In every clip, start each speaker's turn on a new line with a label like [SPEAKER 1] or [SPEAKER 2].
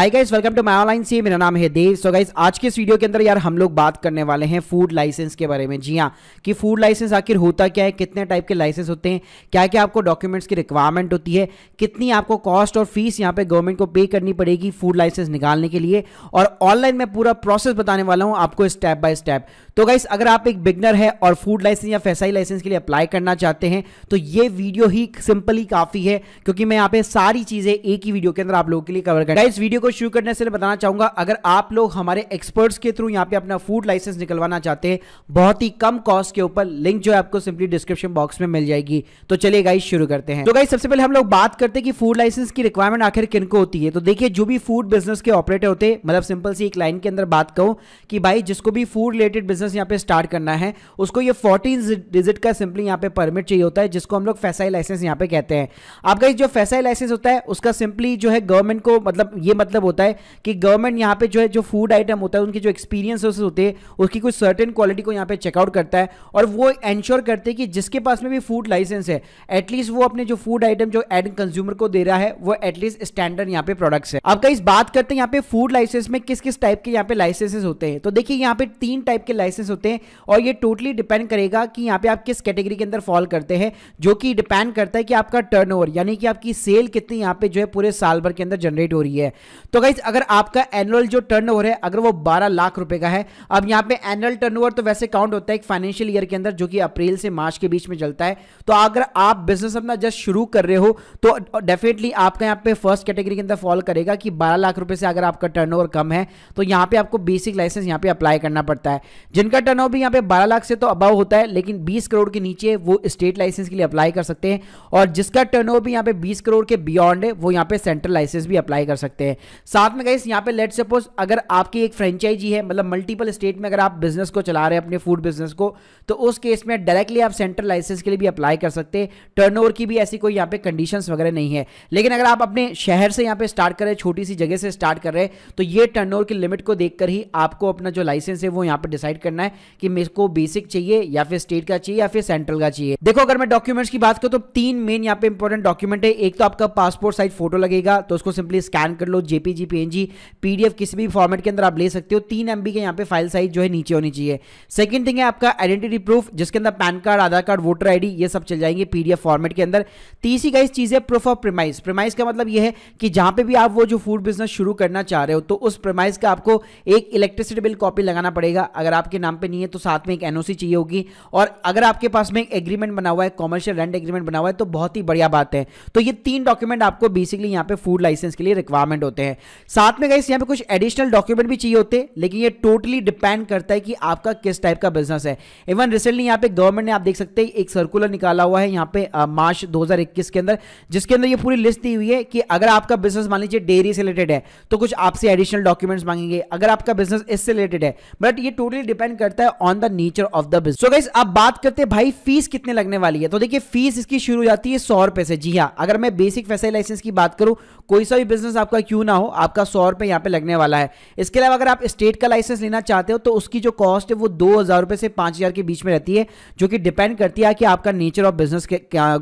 [SPEAKER 1] hi guys welcome to my online सी मेरा नाम है देव सो गाइस आज के इस वीडियो के अंदर यार हम लोग बात करने वाले हैं फूड लाइसेंस के बारे में जी हाँ कि फूड लाइसेंस आखिर होता क्या है कितने टाइप के लाइसेंस होते हैं क्या क्या आपको डॉक्यूमेंट्स की रिक्वायरमेंट होती है कितनी आपको कॉस्ट और फीस यहाँ पे गवर्नमेंट को पे करनी पड़ेगी फूड लाइसेंस निकालने के लिए और ऑनलाइन मैं पूरा प्रोसेस बताने वाला हूँ आपको स्टेप बाय स्टेप तो गाइस अगर आप एक बिगनर है और फूड लाइसेंस या फैसाई लाइसेंस के लिए अप्लाई करना चाहते हैं तो ये वीडियो ही सिंपली काफ़ी है क्योंकि मैं यहाँ पे सारी चीज़ें एक ही वीडियो के अंदर आप लोगों के लिए कवर कर इस वीडियो को शुरू करने से बताना चाहूंगा अगर आप लोग हमारे एक्सपर्ट्स के थ्रू यहाँ पे अपना फूड लाइसेंस निकलवाना चाहते हैं बहुत ही कम कॉस्ट के ऊपर लिंक जो है आपको सिंपली डिस्क्रिप्शन बॉक्स में मिल जाएगी तो चलिए गाइस शुरू करते हैं तो गाइस सबसे पहले हम लोग बात करते हैं कि फूड लाइसेंस की रिक्वायरमेंट आखिर किनको होती है तो देखिए जो भी फूड बिजनेस के ऑपरेटर होते हैं मतलब सिंपल सी एक लाइन के अंदर बात कहूँ कि भाई जिसको भी फूड रिलेटेड बिजनेस यहाँ पे स्टार्ट करना है उसको ये फोर्टीन डिजिट का सिंपली यहाँ पे परमिट चाहिए होता है जिसको हम लोग फैसाई लाइसेंस यहाँ पे कहते हैं आप गाइस जो फैसाई लाइसेंस होता है उसका सिंपली जो है गवर्नमेंट को मतलब ये मतलब मतलब होता है कि गवर्नमेंट यहाँ पे जो है जो फूड आइटम होता है उनकी जो एक्सपीरियंसेस होते हैं उसकी कुछ सर्टेन क्वालिटी को यहाँ पे चेकआउट करता है और वो एंश्योर करते हैं कि जिसके पास में भी फूड लाइसेंस है एटलीस्ट वो अपने जो फूड आइटम जो एड कंज्यूमर को दे रहा है वो एटलीस्ट स्टैंडर्ड यहाँ पे प्रोडक्ट्स है आपका इस बात करते हैं यहाँ पे फूड लाइसेंस में किस किस टाइप के यहाँ पे लाइसेंसेस होते हैं तो देखिए यहाँ पे तीन टाइप के लाइसेंस होते हैं और ये टोटली डिपेंड करेगा कि यहाँ पे आप किस कैटेगरी के अंदर फॉल करते हैं जो कि डिपेंड करता है कि आपका टर्नओवर यानी कि आपकी सेल कितनी यहाँ पे जो है पूरे साल भर के अंदर जनरेट हो रही है तो गाइज अगर आपका एनुअल जो टर्न है अगर वो 12 लाख रुपए का है अब यहाँ पे एनुअल टर्न तो वैसे काउंट होता है एक फाइनेंशियल ईयर के अंदर जो कि अप्रैल से मार्च के बीच में चलता है तो अगर आप बिजनेस अपना जस्ट शुरू कर रहे हो तो डेफिनेटली आपका यहाँ पे फर्स्ट कैटेगरी के अंदर फॉल करेगा कि बारह लाख रुपए से अगर आपका टर्न कम है तो यहाँ पे आपको बेसिक लाइसेंस यहाँ पे अप्लाई करना पड़ता है जिनका टर्न भी यहाँ पे बारह लाख से तो अबाव होता है लेकिन बीस करोड़ के नीचे वो स्टेट लाइसेंस के लिए अप्लाई कर सकते हैं और जिसका टर्न भी यहाँ पे बीस करोड़ के बियॉन्ड है वो यहाँ पे सेंट्रल लाइसेंस भी अप्लाई कर सकते हैं साथ में गाइस यहाँ पे लेट सपोज अगर आपकी एक फ्रेंचाइजी है मतलब मल्टीपल स्टेट में अगर आप बिजनेस को चला रहे हैं अपने फूड बिजनेस को तो उस केस में डायरेक्टली आप सेंट्रल लाइसेंस के लिए भी अप्लाई कर सकते हैं टर्न की भी ऐसी कोई यहाँ पे कंडीशन वगैरह नहीं है लेकिन अगर आप अपने शहर से यहाँ पे स्टार्ट कर रहे छोटी सी जगह से स्टार्ट कर रहे तो ये टर्न की लिमिट को देखकर ही आपको अपना जो लाइसेंस है वो यहाँ पर डिसाइड करना है कि मेरे को बेसिक चाहिए या फिर स्टेट का चाहिए या फिर सेंट्रल का चाहिए देखो अगर मैं डॉक्यूमेंट्स की बात करूँ तो तीन मेन यहाँ पे इंपॉर्टेंट डॉक्यूमेंट है एक तो आपका पासपोर्ट साइज फोटो लगेगा तो उसको सिंपली स्कैन कर लो जेपी जेपीजी पीएनजी पीडीएफ किसी भी फॉर्मेट के अंदर आप ले सकते हो तीन एमबी के यहाँ पे फाइल साइज जो है नीचे होनी चाहिए सेकंड थिंग है आपका आइडेंटिटी प्रूफ जिसके अंदर PAN card Aadhaar card voter ID ये सब चल जाएंगे पीडीएफ फॉर्मेट के अंदर तीसरी गाइस चीज है प्रूफ ऑफ प्रीमाइस प्रीमाइस का मतलब यह है कि जहां पर भी आप वो जो फूड बिजनेस शुरू करना चाह रहे हो तो उस प्रमाइज का आपको एक इलेक्ट्रिसिटी बिल कॉपी लगाना पड़ेगा अगर आपके नाम पर नहीं है तो साथ में एक एनओसी चाहिए होगी और अगर आपके पास में एक एग्रीमेंट बना हुआ है कॉमर्शियल रेंट एग्रीमेंट बना हुआ है तो बहुत ही बढ़िया बात है तो ये तीन डॉक्यूमेंट आपको बेसिकली यहाँ पे फूड लाइसेंस के लिए रिक्वायरमेंट होते हैं है साथ में गाइस यहाँ पे कुछ एडिशनल डॉक्यूमेंट भी चाहिए होते लेकिन ये टोटली डिपेंड करता है कि आपका किस टाइप का बिजनेस है इवन रिसेंटली यहाँ पे गवर्नमेंट ने आप देख सकते हैं एक सर्कुलर निकाला हुआ है यहाँ पे मार्च दो के अंदर जिसके अंदर ये पूरी लिस्ट दी हुई है कि अगर आपका बिजनेस मान लीजिए डेयरी से रिलेटेड है तो कुछ आपसे एडिशनल डॉक्यूमेंट्स मांगेंगे अगर आपका बिजनेस इससे रिलेटेड है बट ये टोटली डिपेंड करता है on the nature of the business so guys अब बात करते हैं भाई फीस कितने लगने वाली है तो देखिए फीस इसकी शुरू हो जाती है सौ रुपए से जी हाँ अगर मैं बेसिक फैसल लाइसेंस की बात करूं कोई सा भी बिजनेस आपका क्यों ना हो हो आपका सौ रुपये यहाँ पर लगने वाला है इसके अलावा अगर आप स्टेट का लाइसेंस लेना चाहते हो तो उसकी जो कॉस्ट है वो दो हज़ार रुपये से पाँच हज़ार के बीच में रहती है जो कि डिपेंड करती है कि आपका नेचर ऑफ बिजनेस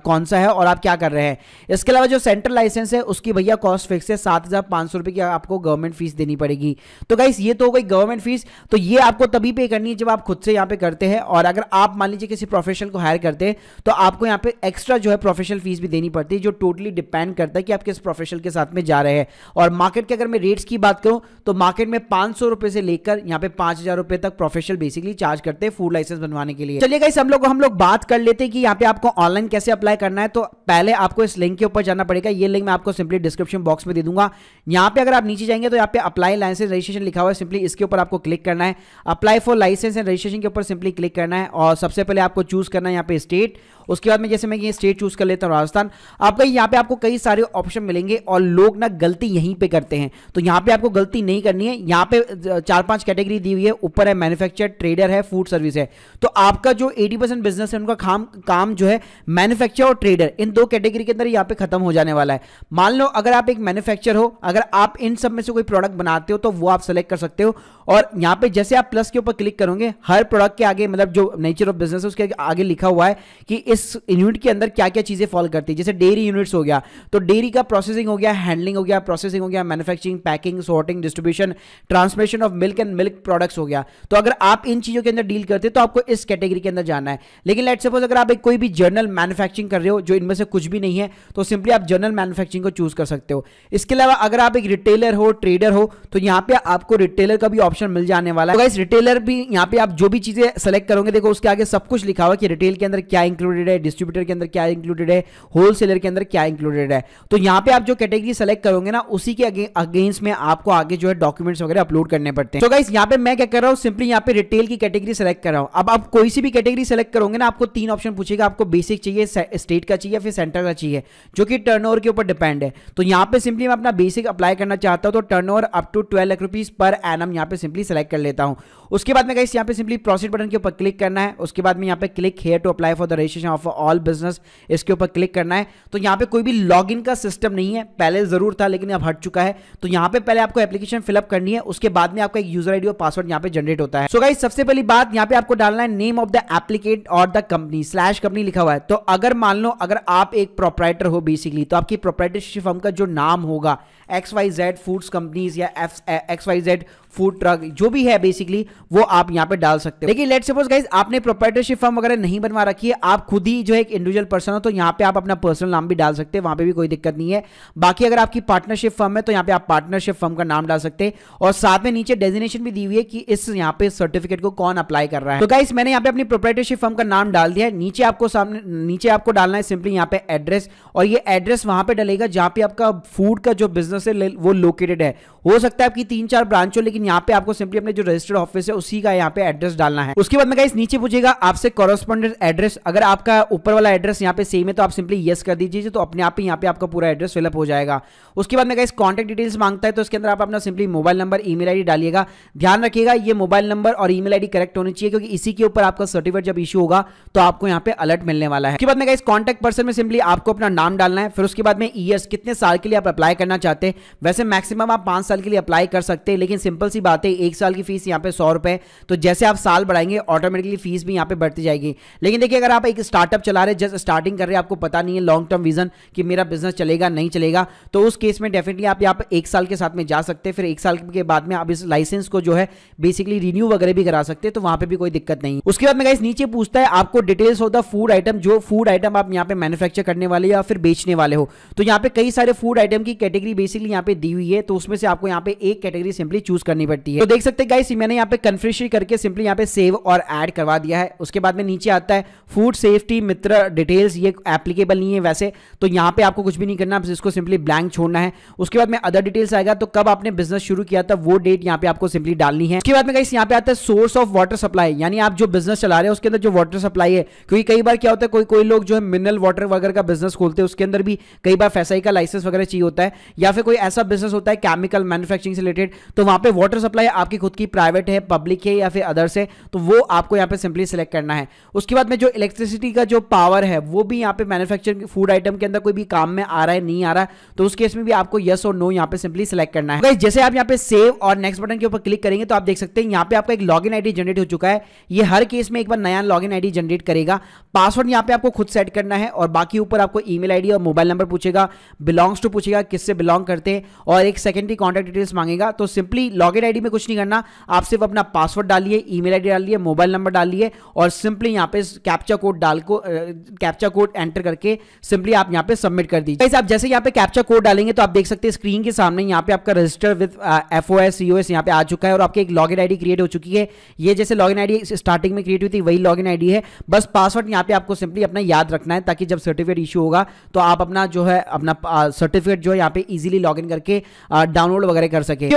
[SPEAKER 1] कौन सा है और आप क्या कर रहे हैं इसके अलावा जो सेंट्रल लाइसेंस है उसकी भैया कॉस्ट फिक्स है सात हज़ार पाँच सौ रुपये की आपको गवर्नमेंट फीस देनी पड़ेगी तो गाइस ये तो हो गई गवर्नमेंट फीस तो ये आपको तभी पे करनी है जब आप खुद से यहाँ पे करते हैं और अगर आप मान लीजिए किसी प्रोफेशनल को हायर करते हैं तो आपको यहाँ पे एक्स्ट्रा जो है प्रोफेशनल फीस भी देनी पड़ती है जो टोटली डिपेंड करता है कि आप किस प्रोफेशनल के साथ में जा रहे हैं और मार्केट के अगर मैं रेट्स की बात करूं तो मार्केट में पांच सौ रुपए से लेकर यहाँ पे पांच हजार रुपए तक प्रोफेशनल बेसिकली चार्ज करते हैं फूड लाइसेंस बनवाने के लिए चलिए गाइस हम लोग हम लोग बात कर लेते हैं कि यहाँ पे आपको ऑनलाइन कैसे अप्लाई करना है तो पहले आपको इस लिंक के ऊपर जाना पड़ेगा ये लिंक मैं आपको सिंपली डिस्क्रिप्शन बॉक्स में दे दूंगा यहाँ पे अगर आप नीचे जाएंगे तो यहाँ पे अप्लाई लाइसेंस रजिस्ट्रेशन लिखा हुआ है सिंपली इसके ऊपर आपको क्लिक करना है apply for licence and registration के ऊपर सिंपली क्लिक करना है और सबसे पहले आपको चूज करना है यहाँ पे स्टेट उसके बाद में जैसे मैं ये स्टेट चूज कर लेता हूँ राजस्थान आपका यहाँ पे आपको कई सारे ऑप्शन मिलेंगे और लोग ना गलती यहीं पर कर करते हैं तो यहां पे आपको गलती नहीं करनी है यहां पे चार पांच कैटेगरी दी हुई है ऊपर है मैन्युफैक्चर ट्रेडर है फूड सर्विस है तो आपका जो 80 परसेंट बिजनेस है उनका काम काम जो है मैन्युफैक्चर और ट्रेडर इन दो कैटेगरी के अंदर यहां पर खत्म हो जाने वाला है मान लो अगर आप एक मैन्युफैक्चर हो अगर आप इन सब में से कोई प्रोडक्ट बनाते हो तो वो आप सेलेक्ट कर सकते हो और यहाँ पे जैसे आप प्लस के ऊपर क्लिक करोगे हर प्रोडक्ट के आगे मतलब जो नेचर ऑफ बिजनेस है उसके आगे लिखा हुआ है कि इस यूनिट के अंदर क्या क्या चीज़ें फॉल करती है जैसे डेयरी यूनिट्स हो गया तो डेयरी का प्रोसेसिंग हो गया हैंडलिंग हो गया प्रोसेसिंग हो गया manufacturing packing sorting distribution transmission of milk and milk products हो गया तो अगर आप इन चीज़ों के अंदर डील करते तो आपको इस कैटेगरी के अंदर जाना है लेकिन लेट सपोज अगर आप एक कोई भी जर्नल मैनुफैक्चरिंग कर रहे हो जो इनमें से कुछ भी नहीं है तो सिंपली आप जर्नल मैनुफैक्चरिंग को चूज कर सकते हो इसके अलावा अगर आप एक रिटेलर हो ट्रेडर हो तो यहाँ पर आपको रिटेलर का भी ऑप्शन मिल जाने वाला है तो रिटेलर भी यहाँ पे आप जो भी चीजें सेलेक्ट करोगे देखो उसके आगे सब कुछ लिखा हुआ कि रिटेल के अंदर क्या इंक्लूडेड है डिस्ट्रीब्यूटर के अंदर क्या इंक्लूडेड है होलसेलर के अंदर क्या इंक्लूडेड है तो यहाँ पे आप जो कैटेगरी सेलेक्ट करोगे ना उसी के अगेंस्ट में आपको आगे जो है डॉक्यूमेंट्स वगैरह अपलोड करने पड़ते हैं तो गाइस यहाँ पे मैं क्या कर रहा हूँ सिंपली यहाँ पे रिटेल की कैटेगरी सेलेक्ट कर रहा हूँ अब आप कोई सी भी कैटेगरी सेलेक्ट करोगे ना आपको तीन ऑप्शन पूछेगा आपको बेसिक चाहिए स्टेट का चाहिए फिर सेंटर का चाहिए जो कि टर्न के ऊपर डिपेंड है तो यहाँ पे सिंपली मैं अपना बेसिक अप्लाई करना चाहता हूँ तो turn up to twelve lakh rupees पर एनम यहाँ पे सिंपली सेलेक्ट कर लेता हूं उसके बाद में गाइस यहां पे सिंपली प्रोसीड बटन के ऊपर क्लिक करना है उसके बाद में यहां पे click here to apply for the registration of all business इसके ऊपर क्लिक करना है तो यहां पे कोई भी लॉग का सिस्टम नहीं है पहले जरूर था लेकिन अब हट चुका है तो यहां पे पहले आपको एप्लीकेशन फिलअप करनी है उसके बाद में आपका एक यूजर आईडी और पासवर्ड यहां पर जनरेट होता है सो so गाइस सबसे पहली बात यहां पर आपको डालना है नेम ऑफ द एप्लीकेट और द कंपनी स्लैश कंपनी लिखा हुआ है तो अगर मान लो अगर आप एक प्रोपराइटर हो बेसिकली तो आपकी प्रोपराइटरशिप फर्म का जो नाम होगा X Y Z foods companies या X Y Z food truck जो भी है बेसिकली वो आप यहाँ पे डाल सकते हो लेकिन लेट सपोज गाइज आपने प्रोपर्टरशिप फॉर्म वगैरह नहीं बनवा रखी है आप खुद ही जो है एक इंडिविजुअल पर्सन हो तो यहाँ पे आप अपना पर्सनल नाम भी डाल सकते हैं वहां पे भी कोई दिक्कत नहीं है बाकी अगर आपकी पार्टनरशिप फर्म है तो यहाँ पे आप पार्टनरशिप फर्म का नाम डाल सकते हैं और साथ में नीचे डेजिनेशन भी दी हुई है कि इस यहाँ पे सर्टिफिकेट को कौन अप्लाई कर रहा है तो गाइस मैंने यहाँ पे अपनी प्रोपर्टरशिप फर्म का नाम डाल दिया है नीचे आपको सामने नीचे आपको डालना है सिंपली यहाँ पे एड्रेस और ये एड्रेस वहां पर डलेगा जहाँ पे आपका फूड का जो बिजनेस है वो लोकेटेड है हो सकता है आपकी तीन चार ब्रांच हो लेकिन लेकिन यहाँ पे आपको सिंपली अपने जो रजिस्टर्ड ऑफिस है उसी का यहाँ पे एड्रेस डालना है उसके बाद में गाइस नीचे पूछेगा आपसे कॉरेस्पॉन्डेंट एड्रेस अगर आपका ऊपर वाला एड्रेस यहाँ पे सेम है तो आप सिंपली येस कर दीजिए तो अपने आप ही यहाँ पे आपका पूरा एड्रेस फिलअप हो जाएगा उसके बाद में गाइस कॉन्टेक्ट डिटेल्स मांगता है तो उसके अंदर आप अपना simply mobile number email डालिएगा ध्यान रखिएगा ये मोबाइल नंबर और ई मेल करेक्ट होनी चाहिए क्योंकि इसी के ऊपर आपका सर्टिफिकेट जब इशू होगा तो आपको यहाँ पे अलर्ट मिलने वाला है उसके बाद में गाइस कॉन्टेक्ट पर्सन में सिंपली आपको अपना नाम डालना है फिर उसके बाद में ईयर्स e कितने साल के लिए आप अप्लाई करना चाहते हैं वैसे मैक्सिमम आप पांच साल के लिए अप्लाई कर सकते हैं लेकिन सिंपल सी बात है एक साल की फीस यहाँ पे सौ रुपए तो जैसे आप साल बढ़ाएंगे ऑटोमेटिकली फीस भी यहाँ पे बढ़ती जाएगी लेकिन देखिए अगर आप एक स्टार्टअप चला रहे जस्ट स्टार्टिंग कर रहे आपको पता नहीं है लॉन्ग टर्म विजन कि मेरा बिजनेस चलेगा नहीं चलेगा तो उस केस में डेफिनेटली आप यहाँ पर एक साल के साथ में जा सकते हैं फिर एक साल के बाद में आप इस लाइसेंस को जो है बेसिकली रिन्यू वगैरह भी करा सकते हैं तो वहां पर भी कोई दिक्कत नहीं उसके बाद में गाइस नीचे पूछता है आपको details of the food item जो फूड आइटम आप यहाँ पे मैन्युफैक्चर करने वाले या फिर बेचने वाले हो तो यहाँ पे कई सारे फूड आइटम की कैटेगरी बेसिकली यहाँ पे दी हुई है तो उसमें से आपको यहाँ पे एक कैटेगरी सिंपली चूज करनी करनी पड़ती है तो देख सकते हैं मैंने यहाँ पे कन्फ्रेशी करके सिंपली यहाँ पे सेव और ऐड करवा दिया है उसके बाद में नीचे आता है फूड सेफ्टी मित्र डिटेल्स ये एप्लीकेबल नहीं है वैसे तो यहाँ पे आपको कुछ भी नहीं करना आप इसको सिंपली ब्लैंक छोड़ना है उसके बाद में अदर डिटेल्स आएगा तो कब आपने बिजनेस शुरू किया था वो डेट यहाँ पे आपको सिंपली डालनी है उसके बाद में गाइस यहाँ पे आता है सोर्स ऑफ वाटर सप्लाई यानी आप जो बिजनेस चला रहे हैं उसके अंदर जो वाटर सप्लाई है क्योंकि कई बार क्या होता है कोई कोई लोग जो है मिनरल वाटर वगैरह का बिजनेस खोलते हैं उसके अंदर भी कई बार फैसाई का लाइसेंस वगैरह चाहिए होता है या फिर कोई ऐसा बिजनेस होता है केमिकल मैन्युफैक्चरिंग से रिलेटेड तो वहां पर वाटर वाटर सप्लाई आपकी खुद की प्राइवेट है पब्लिक है या फिर अदर्स है तो वो आपको यहाँ पे सिंपली सिलेक्ट करना है उसके बाद में जो इलेक्ट्रिसिटी का जो पावर है वो भी यहाँ पे मैनुफेक्चर फूड आइटम के अंदर कोई भी काम में आ रहा है नहीं आ रहा है तो उस केस में भी आपको यस और नो यहाँ पे सिंपली सिलेक्ट करना है जैसे आप यहाँ पे सेव और नेक्स्ट बटन के ऊपर क्लिक करेंगे तो आप देख सकते हैं यहाँ पे आपका एक लॉग इन जनरेट हो चुका है ये हर केस में एक बार नया लॉग इन जनरेट करेगा पासवर्ड यहाँ पे आपको खुद सेट करना है और बाकी ऊपर आपको ई मेल और मोबाइल नंबर पूछेगा बिलोंग्स टू पूछेगा किससे बिलोंग करते हैं और एक सेकेंडरी कॉन्टैक्ट डिटेल्स मांगेगा तो सिंपली लॉग ईमेल आईडी में कुछ नहीं करना आप सिर्फ अपना पासवर्ड डालिए ईमेल आईडी डालिए मोबाइल नंबर डालिए और सिंपली यहाँ पे कैप्चा कोड डाल को कैप्चा कोड एंटर करके सिंपली आप यहाँ पे सबमिट कर दीजिए आप जैसे यहाँ पे कैप्चा कोड डालेंगे तो आप देख सकते हैं स्क्रीन के सामने यहाँ पे आपका register with F O S CO यहाँ पे आ चुका है और आपकी एक लॉग इन क्रिएट हो चुकी है ये जैसे लॉग इन स्टार्टिंग में क्रिएट हुई थी वही लॉग इन है बस पासवर्ड यहाँ पे आपको सिंपली अपना याद रखना है ताकि जब सर्टिफिकेट इशू होगा तो आप अपना जो है अपना सर्टिफिकेट जो है यहाँ पे इजिली लॉग करके डाउनलोड वगैरह कर सके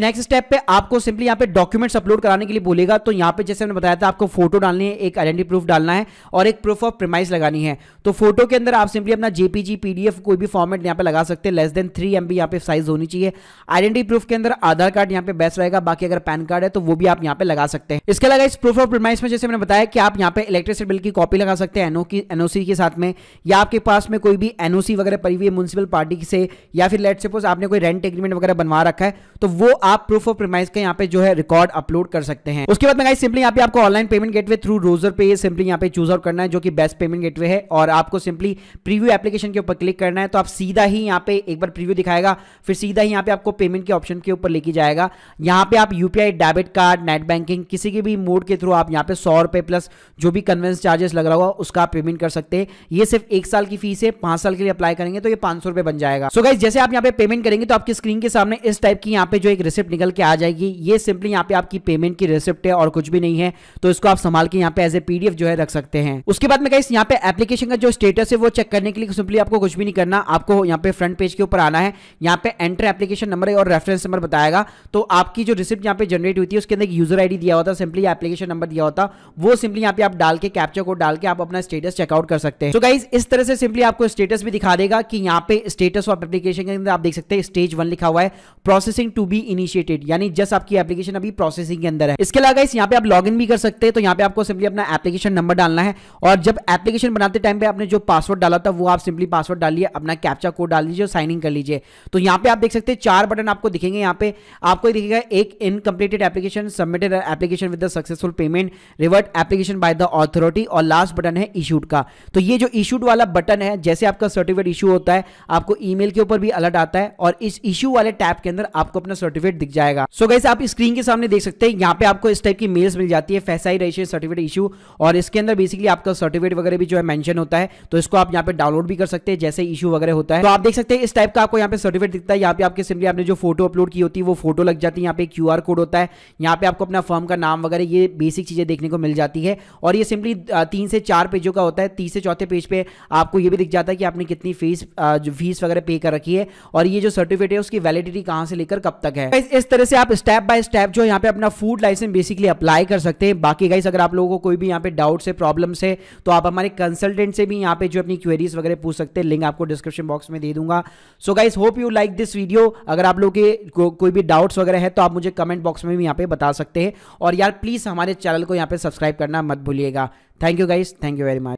[SPEAKER 1] नेक्स्ट स्टेप पे आपको सिंपली यहाँ पे डॉक्यूमेंट्स अपलोड कराने के लिए बोलेगा तो यहाँ पे जैसे मैंने बताया था आपको फोटो डालनी है एक आइडेंटी प्रूफ डालना है और एक प्रूफ ऑफ प्रेमाइस लगानी है तो फोटो के अंदर आप सिंपली अपना जेपीजी पीडीएफ कोई भी फॉर्मेट यहाँ पे लगा सकते हैं less than three M B पे साइज होनी चाहिए आइडेंटी प्रूफ के अंदर आधार कार्ड यहाँ पे बेस्ट रहेगा बाकी अगर पैन कार्ड है तो वो भी आप यहाँ पे लगा सकते हैं इसके अलावा इस प्रूफ ऑफ प्रेमाइस में जैसे मैंने बताया कि आप यहाँ पे इलेक्ट्रिसिटी बिल की कॉपी लगा सकते हैं एनओ की एनओसी के साथ में या आपके पास में कोई भी एनओसी वगैरह पड़ी हुई म्यूनसिपल पार्टी से या फिर लेट सपोज आपने कोई रेंट एग्रीमेंट वगैरह बनवा रखा है तो वो आप प्रूफ वो प्रीमाइस का यहाँ पे जो है रिकॉर्ड अपलोड कर सकते हैं उसके बाद मैं सिंपली यहाँ पे आपको online payment gateway through Razorpay simply यहाँ पे चूज आउट करना है जो कि बेस्ट पेमेंट गेटवे है और आपको सिंपली प्रीव्यू एप्लीकेशन के ऊपर क्लिक करना है तो आप सीधा ही यहाँ पे एक बार प्रीव्यू दिखाएगा फिर सीधा ही यहाँ पे आपको पेमेंट के ऑप्शन के ऊपर लेके जाएगा यहाँ पे आप UPI debit card net banking किसी के भी मोड के थ्रू आप यहाँ पे सौ प्लस जो भी कन्वेंस चार्जेस लग रहा होगा उसका आप पेमेंट कर सकते हैं ये सिर्फ एक साल की फीस है पांच साल के लिए अप्लाई करेंगे तो ये पांच बन जाएगा सो so गाइज जैसे आप यहाँ पे पेमेंट करेंगे तो आपकी स्क्रीन के सामने इस टाइप की यहाँ पे जो एक रिसिप्ट निकल के आ जाएगी ये सिंपली यहाँ पे आपकी पेमेंट की रिसिप्ट है और कुछ भी नहीं है तो इसको आप संभाल के यहाँ पे एज ए पीडीएफ जो है रख सकते हैं उसके बाद में कहीं यहाँ पे एप्लीकेशन का जो स्टेटस है वो चेक करने के लिए सिंपली आपको कुछ भी नहीं करना आपको यहाँ पे फ्रंट पेज के ऊपर आना है यहाँ पे एंटर एप्लीकेशन नंबर और रेफरेंस नंबर बताएगा तो आपकी जो रिसिप्ट यहाँ पे जनरेट हुई थी उसके अंदर यूजर आई दिया होता सिंपली एप्लीकेशन नंबर दिया होता वो सिंपली यहाँ पे आप डाल के कैप्चर को डाल के आप अपना स्टेटस चेकआउट कर सकते हैं तो गाइज इस तरह से सिंपली आपको स्टेटस भी दिखा देगा कि यहाँ पे स्टेटस ऑफ एप्लीकेशन के अंदर आप देख सकते हैं स्टेज वन लिखा हुआ है प्रोसेसिंग टू बी इनिशिएटेड यानी जस्ट आपकी एप्लीकेशन अभी प्रोसेसिंग के अंदर है इसके अलावा इस यहाँ पे आप लॉग भी कर सकते हैं तो यहाँ पे आपको सिंपली अपना एप्लीकेशन नंबर डालना है और जब एप्लीकेशन बनाते टाइम पे आपने जो पासवर्ड डाला था वो आप सिंपली पासवर्ड डालिए अपना कैप्चा कोड डाल दीजिए और साइन इन कर लीजिए तो यहाँ पे आप देख सकते हैं चार बटन आपको दिखेंगे यहाँ पे आपको दिखेगा एक incompleted application submitted application with the successful payment revert application by the authority और लास्ट बटन है इशूड का तो ये जो इशूड वाला बटन है जैसे आपका सर्टिफिकेट इशू होता है आपको ई के ऊपर भी अलर्ट आता है और इस इशू वाले टैप के अंदर आपको अपना सर्टिफिकेट दिख जाएगा जाएगा सो so गैस आप स्क्रीन के सामने देख सकते हैं यहाँ पे आपको इस टाइप की मेल्स मिल जाती है फैसाई रजिस्ट्रेशन सर्टिफिकेट इशू और इसके अंदर बेसिकली आपका सर्टिफिकेट वगैरह भी जो है मैंशन होता है तो इसको आप यहाँ पे डाउनलोड भी कर सकते हैं जैसे इशू वगैरह होता है तो आप देख सकते हैं इस टाइप का आपको यहाँ पे सर्टिफिकेट दिखता है यहाँ पे आपके सिंपली आपने जो फोटो अपलोड की होती है वो फोटो लग जाती है यहाँ पे क्यू कोड होता है यहाँ पे आपको अपना फॉर्म का नाम वगैरह ये बेसिक चीजें देखने को मिल जाती है और ये सिंपली तीन से चार पेजों का होता है से चौथे पेज पे आपको ये भी दिख जाता है कि आपने कितनी फीस फीस वगैरह पे कर रखी है और ये जो सर्टिफिकेट है उसकी वैलिडिटी कहाँ से लेकर कब तक है इस तरह से से आप स्टेप बाय स्टेप जो यहाँ पे अपना फूड लाइसेंस बेसिकली अप्लाई कर सकते हैं बाकी गाइस अगर आप लोगों को कोई भी यहाँ पे डाउट है प्रॉब्लम है तो आप हमारे कंसल्टेंट से भी यहाँ पे जो अपनी क्वेरीज वगैरह पूछ सकते हैं लिंक आपको डिस्क्रिप्शन बॉक्स में दे दूंगा so guys hope you like this video अगर आप लोग के को, कोई भी डाउट्स वगैरह है तो आप मुझे कमेंट बॉक्स में भी यहाँ पे बता सकते हैं और यार प्लीज़ हमारे चैनल को यहाँ पे सब्सक्राइब करना मत भूलिएगा thank you guys thank you very much